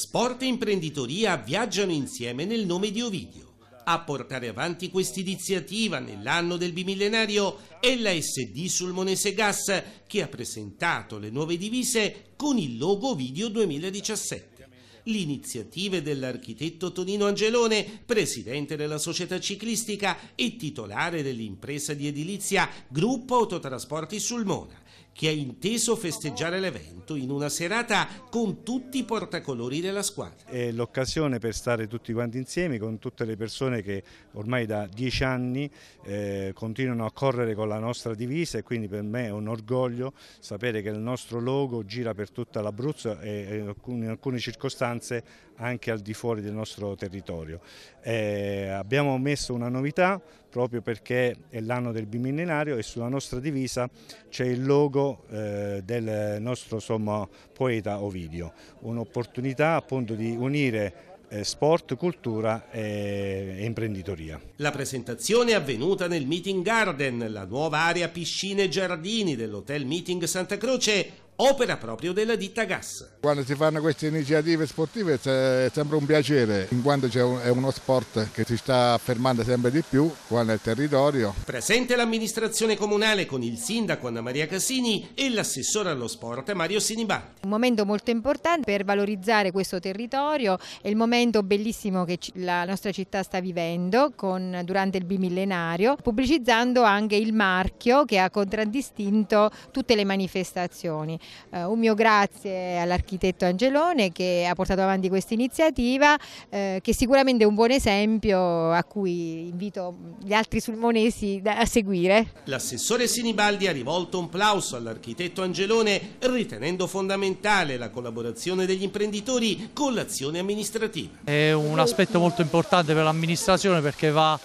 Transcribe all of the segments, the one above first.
Sport e imprenditoria viaggiano insieme nel nome di Ovidio. A portare avanti questa iniziativa nell'anno del bimillenario è la SD Sulmonese Gas che ha presentato le nuove divise con il logo Video 2017. L'iniziativa dell'architetto Tonino Angelone, presidente della società ciclistica e titolare dell'impresa di edilizia Gruppo Autotrasporti Sulmona che ha inteso festeggiare l'evento in una serata con tutti i portacolori della squadra. È l'occasione per stare tutti quanti insieme con tutte le persone che ormai da dieci anni eh, continuano a correre con la nostra divisa e quindi per me è un orgoglio sapere che il nostro logo gira per tutta l'Abruzzo e in alcune circostanze anche al di fuori del nostro territorio. Eh, abbiamo messo una novità proprio perché è l'anno del bimillenario e sulla nostra divisa c'è il logo eh, del nostro insomma, poeta Ovidio, un'opportunità appunto di unire eh, sport, cultura e imprenditoria. La presentazione è avvenuta nel Meeting Garden, la nuova area piscine e giardini dell'Hotel Meeting Santa Croce, opera proprio della ditta Gas. Quando si fanno queste iniziative sportive è sempre un piacere, in quanto un, è uno sport che si sta affermando sempre di più qua nel territorio. Presente l'amministrazione comunale con il sindaco Anna Maria Cassini e l'assessore allo sport Mario Sinibaldi. Un momento molto importante per valorizzare questo territorio, è il momento bellissimo che la nostra città sta vivendo con, durante il bimillenario, pubblicizzando anche il marchio che ha contraddistinto tutte le manifestazioni eh, un mio grazie all'architetto Angelone che ha portato avanti questa iniziativa eh, che sicuramente è un buon esempio a cui invito gli altri sulmonesi da, a seguire. L'assessore Sinibaldi ha rivolto un plauso all'architetto Angelone ritenendo fondamentale la collaborazione degli imprenditori con l'azione amministrativa. È un aspetto molto importante per l'amministrazione perché va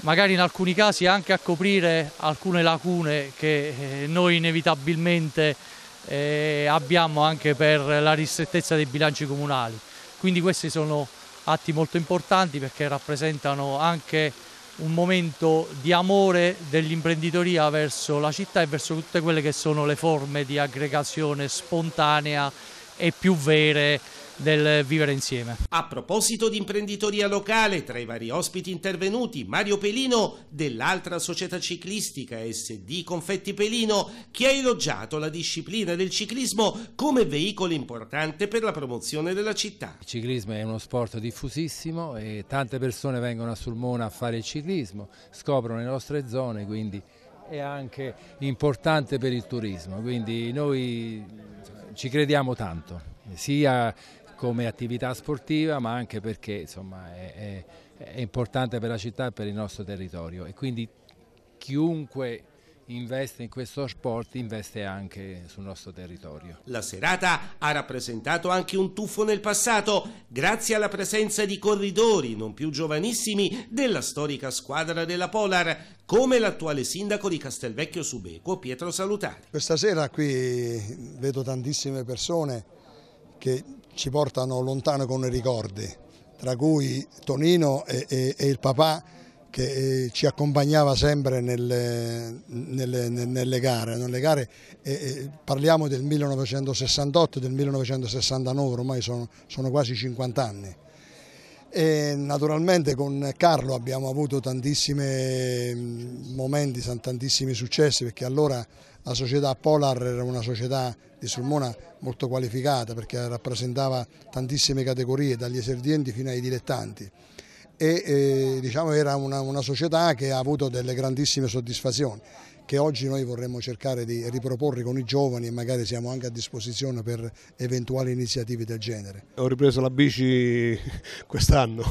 magari in alcuni casi anche a coprire alcune lacune che eh, noi inevitabilmente eh, abbiamo anche per la ristrettezza dei bilanci comunali. Quindi questi sono atti molto importanti perché rappresentano anche un momento di amore dell'imprenditoria verso la città e verso tutte quelle che sono le forme di aggregazione spontanea e più vere del vivere insieme. A proposito di imprenditoria locale, tra i vari ospiti intervenuti, Mario Pelino dell'altra società ciclistica SD Confetti Pelino, che ha elogiato la disciplina del ciclismo come veicolo importante per la promozione della città. Il ciclismo è uno sport diffusissimo e tante persone vengono a Sulmona a fare il ciclismo, scoprono le nostre zone, quindi è anche importante per il turismo, quindi noi ci crediamo tanto sia come attività sportiva ma anche perché insomma, è, è, è importante per la città e per il nostro territorio e quindi chiunque investe in questo sport investe anche sul nostro territorio. La serata ha rappresentato anche un tuffo nel passato grazie alla presenza di corridori non più giovanissimi della storica squadra della Polar come l'attuale sindaco di Castelvecchio Subeco Pietro Salutari. Questa sera qui vedo tantissime persone che ci portano lontano con i ricordi, tra cui Tonino e, e, e il papà che eh, ci accompagnava sempre nelle, nelle, nelle gare. Nelle gare eh, parliamo del 1968 e del 1969, ormai sono, sono quasi 50 anni. E naturalmente con Carlo abbiamo avuto tantissimi mm, momenti, tantissimi successi perché allora la società Polar era una società di Sulmona molto qualificata perché rappresentava tantissime categorie dagli eserdienti fino ai dilettanti e eh, diciamo era una, una società che ha avuto delle grandissime soddisfazioni che oggi noi vorremmo cercare di riproporre con i giovani e magari siamo anche a disposizione per eventuali iniziative del genere. Ho ripreso la bici quest'anno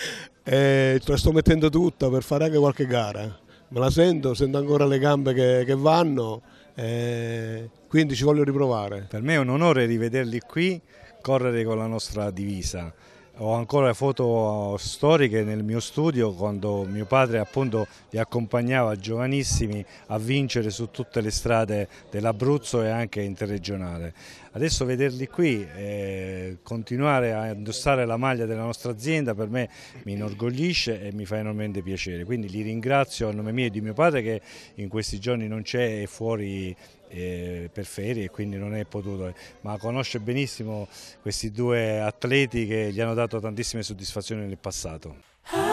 e la sto mettendo tutta per fare anche qualche gara, me la sento, sento ancora le gambe che, che vanno e quindi ci voglio riprovare. Per me è un onore rivederli qui, correre con la nostra divisa ho ancora foto storiche nel mio studio quando mio padre appunto li accompagnava giovanissimi a vincere su tutte le strade dell'Abruzzo e anche interregionale adesso vederli qui e eh, continuare a indossare la maglia della nostra azienda per me mi inorgoglisce e mi fa enormemente piacere, quindi li ringrazio a nome mio e di mio padre che in questi giorni non c'è e fuori eh, per ferie e quindi non è potuto, ma conosce benissimo questi due atleti che gli hanno dato tantissime soddisfazioni nel passato.